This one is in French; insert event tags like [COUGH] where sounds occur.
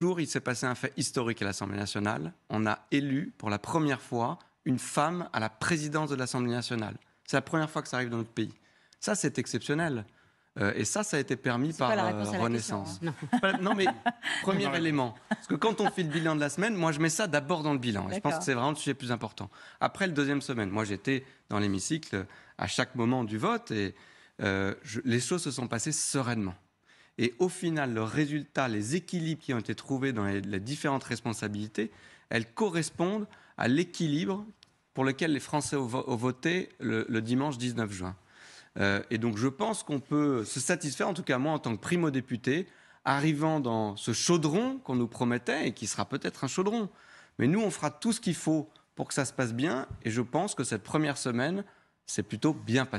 jour, il s'est passé un fait historique à l'Assemblée nationale. On a élu pour la première fois une femme à la présidence de l'Assemblée nationale. C'est la première fois que ça arrive dans notre pays. Ça, c'est exceptionnel. Euh, et ça, ça a été permis par la euh, Renaissance. Hein. non. mais [LAUGHS] premier élément. Parce que quand on fait le bilan de la semaine, moi, je mets ça d'abord dans le bilan. Et je pense que c'est vraiment le sujet le plus important. Après, le deuxième semaine, moi, j'étais dans l'hémicycle à chaque moment du vote et euh, les choses se sont passées sereinement. Et au final, le résultat, les équilibres qui ont été trouvés dans les, différentes responsabilités, elles correspondent à l'équilibre pour lequel les Français ont, voté le, dimanche 19 juin. Euh, et donc je pense qu'on peut se satisfaire, en tout cas moi en tant que primo-député, arrivant dans ce chaudron qu'on nous promettait et qui sera peut-être un chaudron. Mais nous, on fera tout ce qu'il faut pour que ça se passe bien et je pense que cette première semaine, c'est plutôt bien passé.